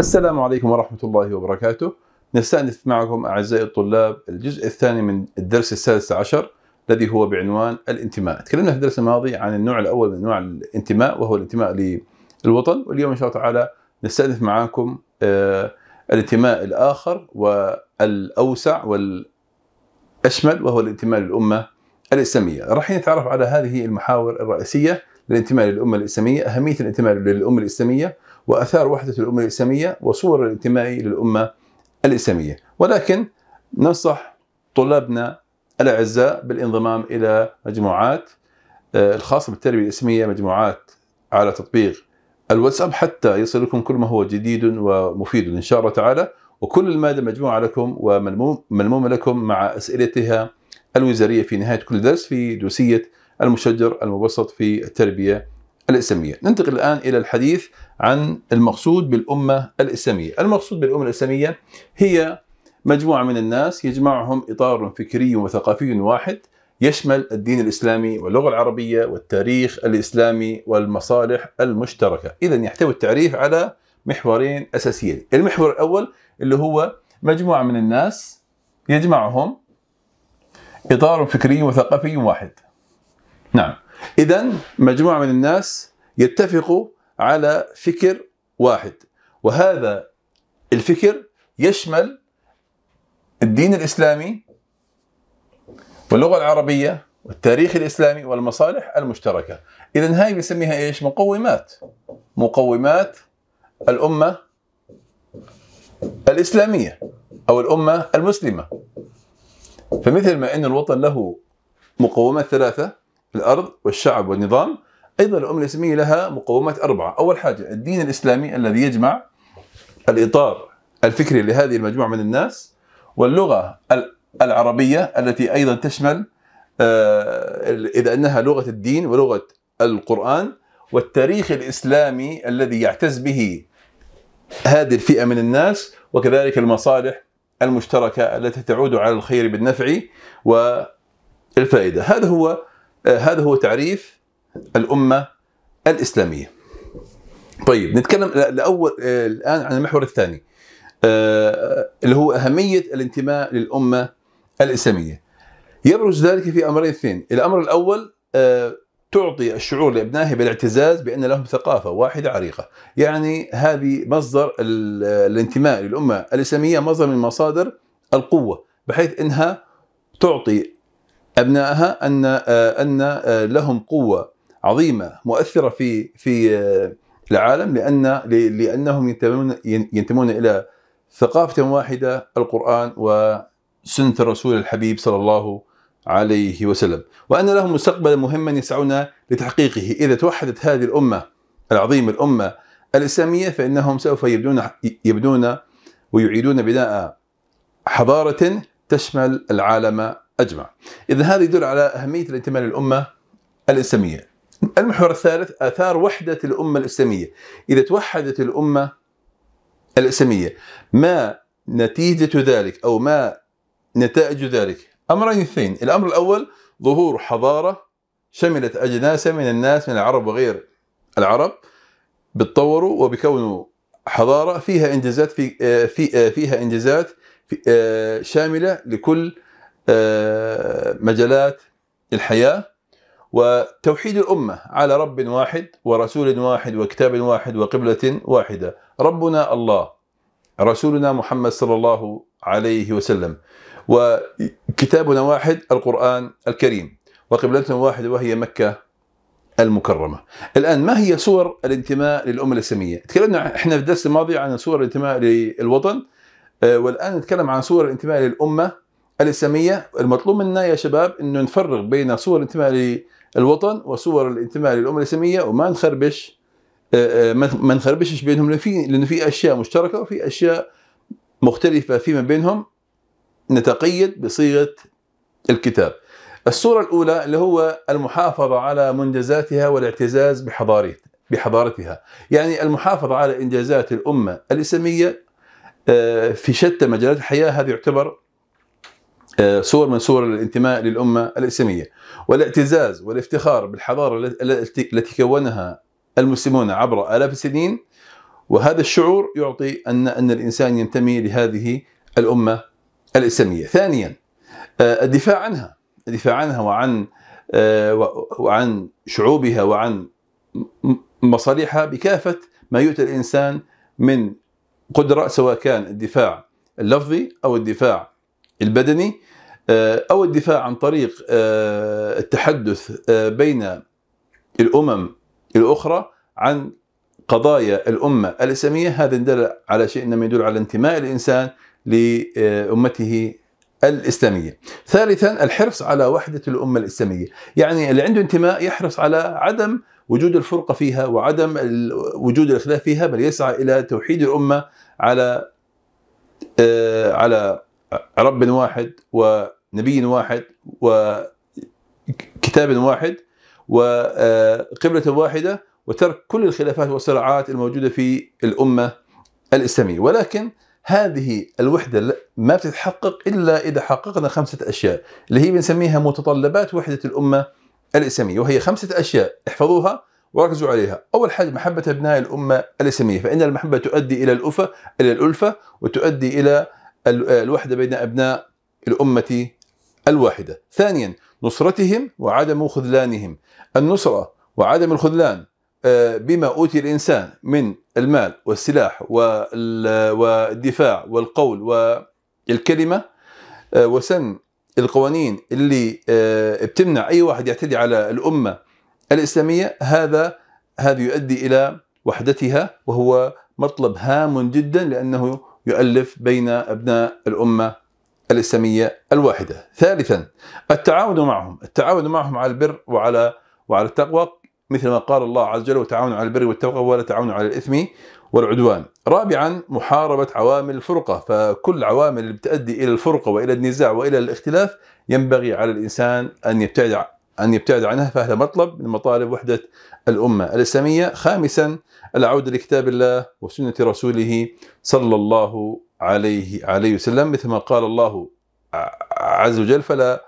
السلام عليكم ورحمة الله وبركاته نستأنف معكم أعزائي الطلاب الجزء الثاني من الدرس السادس عشر الذي هو بعنوان الانتماء تكلمنا في الدرس الماضي عن النوع الأول من أنواع الانتماء وهو الانتماء للوطن واليوم إن شاء الله تعالى نستأنف معكم آه، الانتماء الآخر والأوسع والأشمل وهو الانتماء للأمة الإسلامية راح نتعرف على هذه المحاور الرئيسية للانتماء للأمة الإسلامية أهمية الانتماء للأمة الإسلامية وأثار وحدة الأمة الإسلامية وصور الانتماء للأمة الإسلامية ولكن ننصح طلابنا الأعزاء بالانضمام إلى مجموعات آه، الخاصة بالتربية الإسلامية مجموعات على تطبيق الواتساب حتى يصلكم كل ما هو جديد ومفيد إن شاء الله تعالى وكل المادة مجموعة لكم وملمومة لكم مع أسئلتها الوزارية في نهاية كل درس في دوسية المشجر المبسط في التربية الإسلامية ننتقل الآن إلى الحديث عن المقصود بالأمة الإسلامية المقصود بالأمة الإسلامية هي مجموعة من الناس يجمعهم إطار فكري وثقافي واحد يشمل الدين الإسلامي واللغة العربية والتاريخ الإسلامي والمصالح المشتركة إذا يحتوي التعريف على محورين أساسيين المحور الأول اللي هو مجموعة من الناس يجمعهم إطار فكري وثقافي واحد نعم إذا مجموعة من الناس يتفقوا على فكر واحد وهذا الفكر يشمل الدين الإسلامي واللغة العربية والتاريخ الإسلامي والمصالح المشتركة إذا هاي بنسميها إيش مقومات مقومات الأمة الإسلامية أو الأمة المسلمة فمثل ما أن الوطن له مقومات ثلاثة الأرض والشعب والنظام أيضا الأمة الإسلامية لها مقومات أربعة أول حاجة الدين الإسلامي الذي يجمع الإطار الفكري لهذه المجموعة من الناس واللغة العربية التي أيضا تشمل آه، إذا أنها لغة الدين ولغة القرآن والتاريخ الإسلامي الذي يعتز به هذه الفئة من الناس وكذلك المصالح المشتركة التي تعود على الخير بالنفع والفائدة هذا هو آه، هذا هو تعريف الأمة الإسلامية طيب نتكلم لأول آه، الآن عن المحور الثاني آه، اللي هو أهمية الانتماء للأمة الإسلامية يبرز ذلك في أمرين اثنين الأمر الأول تعطي الشعور لابنائها بالاعتزاز بان لهم ثقافه واحده عريقه، يعني هذه مصدر الانتماء للامه الاسلاميه مصدر من مصادر القوه بحيث انها تعطي ابنائها ان آه، ان آه، لهم قوه عظيمه مؤثره في في آه، العالم لان لانهم ينتمون ينتمون الى ثقافه واحده القران وسنه الرسول الحبيب صلى الله عليه وسلم وان لهم مستقبلا مهما يسعون لتحقيقه اذا توحدت هذه الامه العظيمه الامه الاسلاميه فانهم سوف يبدون يبدون ويعيدون بناء حضاره تشمل العالم أجمع إذا هذا يدل على أهمية الانتماء للأمة الإسلامية المحور الثالث آثار وحدة الأمة الإسلامية إذا توحدت الأمة الإسلامية ما نتيجة ذلك أو ما نتائج ذلك أمرين اثنين الأمر الأول ظهور حضارة شملت اجناس من الناس من العرب وغير العرب بتطوروا وبكونوا حضارة فيها إنجازات في, آه، في آه، فيها إنجازات في آه، شاملة لكل آه، مجالات الحياه وتوحيد الامه على رب واحد ورسول واحد وكتاب واحد وقبله واحده ربنا الله رسولنا محمد صلى الله عليه وسلم وكتابنا واحد القران الكريم وقبلتنا واحده وهي مكه المكرمة. الآن ما هي صور الانتماء للأمة الإسلامية؟ تكلمنا احنا في الدرس الماضي عن صور الانتماء للوطن آه، والآن نتكلم عن صور الانتماء للأمة الاسلاميه المطلوب منا يا شباب انه نفرق بين صور الانتماء للوطن وصور الانتماء للامه الاسلاميه وما نخربش آه، آه، ما نخربشش بينهم لانه في اشياء مشتركه وفي اشياء مختلفه فيما بينهم نتقيد بصيغه الكتاب. الصوره الاولى اللي هو المحافظه على منجزاتها والاعتزاز بحضارتها بحضارتها، يعني المحافظه على انجازات الامه الاسلاميه آه، في شتى مجالات الحياه هذا يعتبر صور من صور الانتماء للأمة الإسلامية والاعتزاز والافتخار بالحضارة التي كونها المسلمون عبر آلاف السنين وهذا الشعور يعطي أن أن الإنسان ينتمي لهذه الأمة الإسلامية ثانيا آه، الدفاع عنها الدفاع عنها وعن آه، وعن شعوبها وعن مصالحها بكافة ما يؤتى الإنسان من قدرة سواء كان الدفاع اللفظي أو الدفاع البدني آه، او الدفاع عن طريق آه، التحدث آه، بين الامم الاخرى عن قضايا الامه الاسلاميه هذا يدل على شيء انما يدل على انتماء الانسان لامته الاسلاميه. ثالثا الحرص على وحده الامه الاسلاميه، يعني اللي عنده انتماء يحرص على عدم وجود الفرقه فيها وعدم وجود الاختلاف فيها بل يسعى الى توحيد الامه على على رب واحد ونبي واحد وكتاب واحد وقبلة واحدة وترك كل الخلافات والصراعات الموجودة في الأمة الإسلامية ولكن هذه الوحدة ما بتتحقق إلا إذا حققنا خمسة أشياء اللي هي بنسميها متطلبات وحدة الأمة الإسلامية وهي خمسة أشياء احفظوها وركزوا عليها أول حاجة محبة أبناء الأمة الإسلامية فإن المحبة تؤدي إلى الألفة إلى الألفة وتؤدي إلى الوحدة بين أبناء الأمة الواحدة ثانيا نصرتهم وعدم خذلانهم النصرة وعدم الخذلان آه، بما أوتي الإنسان من المال والسلاح والدفاع والقول والكلمة آه، وسن القوانين اللي آه، بتمنع أي واحد يعتدي على الأمة الإسلامية هذا هذا يؤدي إلى وحدتها وهو مطلب هام جدا لأنه يؤلف بين أبناء الأمة الإسلامية الواحدة ثالثا التعاون معهم التعاون معهم على البر وعلى وعلى التقوى مثل ما قال الله عز وجل وتعاونوا على البر والتقوى ولا تعاونوا على الإثم والعدوان رابعا محاربة عوامل الفرقة فكل عوامل اللي بتؤدي إلى الفرقة وإلى النزاع وإلى الاختلاف ينبغي على الإنسان أن يبتعد أن يبتعد عنها فهذا مطلب من مطالب وحدة الأمة الإسلامية خامسا العودة لكتاب الله وسنة رسوله صلى الله عليه عليه وسلم مثل ما قال الله عز وجل فلا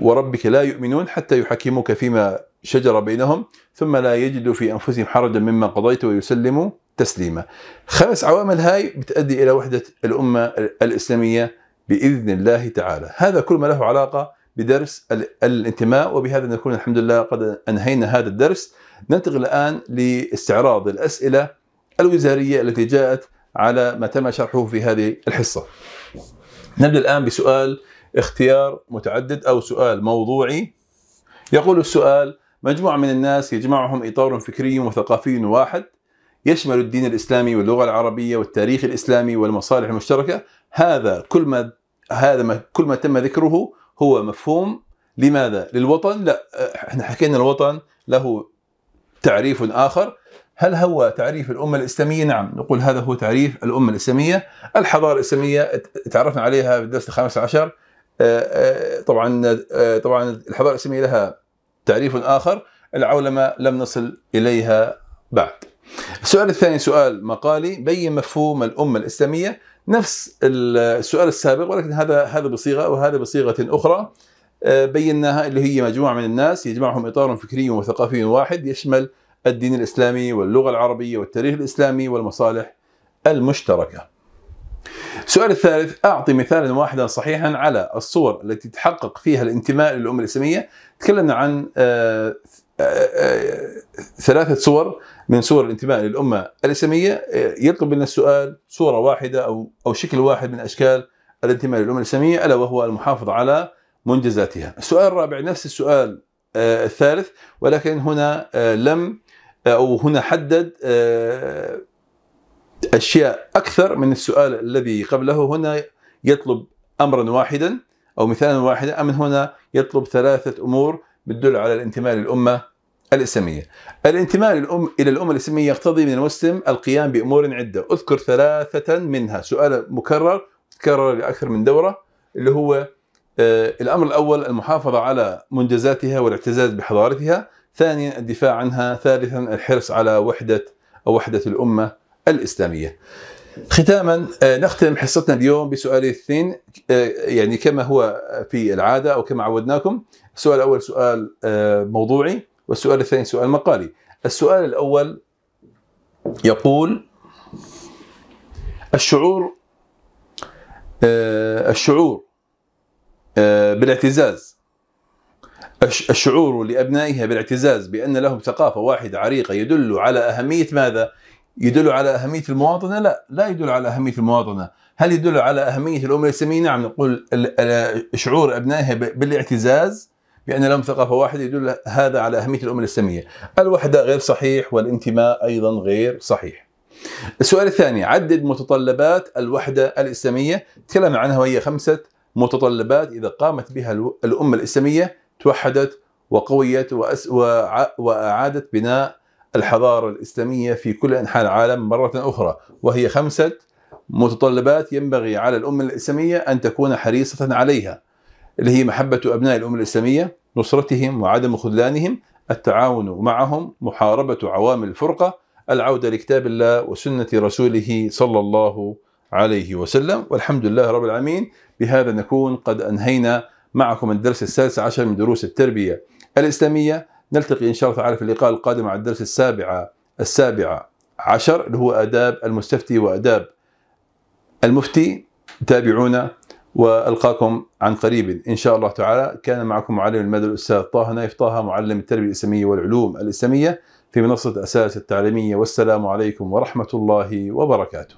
وربك لا يؤمنون حتى يحكموك فيما شجر بينهم ثم لا يجدوا في أنفسهم حرجا مما قضيت ويسلموا تسليما خمس عوامل هاي بتؤدي إلى وحدة الأمة الإسلامية بإذن الله تعالى هذا كل ما له علاقة بدرس الانتماء وبهذا نكون الحمد لله قد انهينا هذا الدرس ننتقل الان لاستعراض الاسئله الوزاريه التي جاءت على ما تم شرحه في هذه الحصه. نبدا الان بسؤال اختيار متعدد او سؤال موضوعي يقول السؤال مجموعه من الناس يجمعهم اطار فكري وثقافي واحد يشمل الدين الاسلامي واللغه العربيه والتاريخ الاسلامي والمصالح المشتركه هذا كل ما هذا ما كل ما تم ذكره هو مفهوم لماذا؟ للوطن؟ لا احنا حكينا الوطن له تعريف آخر هل هو تعريف الأمة الإسلامية؟ نعم نقول هذا هو تعريف الأمة الإسلامية الحضارة الإسلامية تعرفنا عليها في الدرس الخامس عشر آه، آه، طبعا آه، طبعا الحضارة الإسلامية لها تعريف آخر العولمة لم نصل إليها بعد السؤال الثاني سؤال مقالي بين مفهوم الأمة الإسلامية نفس السؤال السابق ولكن هذا هذا بصيغه وهذا بصيغه اخرى آه، بيناها اللي هي مجموعه من الناس يجمعهم اطار فكري وثقافي واحد يشمل الدين الاسلامي واللغه العربيه والتاريخ الاسلامي والمصالح المشتركه. السؤال الثالث اعطي مثالا واحدا صحيحا على الصور التي تحقق فيها الانتماء للامه الاسلاميه تكلمنا عن آه، ثلاثة صور من صور الانتماء للأمة الإسلامية آه، يطلب منا السؤال صورة واحدة أو أو شكل واحد من أشكال الانتماء للأمة الإسلامية ألا وهو المحافظة على منجزاتها. السؤال الرابع نفس السؤال آه، الثالث ولكن هنا آه، لم أو هنا حدد أشياء أكثر من السؤال الذي قبله هنا يطلب أمرا واحدا أو مثالا واحدا من هنا يطلب ثلاثة أمور بتدل على الانتماء للأمة الإسلامية الانتماء للأم إلى الأمة الإسلامية يقتضي من المسلم القيام بأمور عدة أذكر ثلاثة منها سؤال مكرر تكرر لأكثر من دورة اللي هو آه، الأمر الأول المحافظة على منجزاتها والاعتزاز بحضارتها ثانيا الدفاع عنها ثالثا الحرص على وحدة أو وحدة الأمة الإسلامية ختاما آه، نختم حصتنا اليوم بسؤالي الاثنين آه، يعني كما هو في العادة أو كما عودناكم السؤال الاول سؤال آه، موضوعي والسؤال الثاني سؤال مقالي السؤال الاول يقول الشعور آه، الشعور آه، بالاعتزاز الشعور لابنائها بالاعتزاز بان لهم ثقافه واحده عريقه يدل على اهميه ماذا؟ يدل على اهميه المواطنه؟ لا، لا يدل على اهميه المواطنه، هل يدل على اهميه الامه الاسلاميه؟ نعم نقول شعور ابنائها بالاعتزاز بأن لهم ثقافة واحدة يدل هذا على أهمية الأمة الإسلامية الوحدة غير صحيح والانتماء أيضا غير صحيح السؤال الثاني عدد متطلبات الوحدة الإسلامية تكلمنا عنها وهي خمسة متطلبات إذا قامت بها الأمة الإسلامية توحدت وقويت وأس وأعادت بناء الحضارة الإسلامية في كل أنحاء العالم مرة أخرى وهي خمسة متطلبات ينبغي على الأمة الإسلامية أن تكون حريصة عليها اللي هي محبة أبناء الأمة الإسلامية نصرتهم وعدم خذلانهم التعاون معهم محاربة عوامل الفرقة العودة لكتاب الله وسنة رسوله صلى الله عليه وسلم والحمد لله رب العالمين بهذا نكون قد أنهينا معكم الدرس السادس عشر من دروس التربية الإسلامية نلتقي إن شاء الله تعالى في اللقاء القادم على الدرس السابع السابع عشر اللي هو آداب المستفتي وآداب المفتي تابعونا والقاكم عن قريب ان شاء الله تعالى كان معكم معلم المدى الاستاذ طه نايف طه معلم التربيه الاسلاميه والعلوم الاسلاميه في منصه اساس التعليميه والسلام عليكم ورحمه الله وبركاته.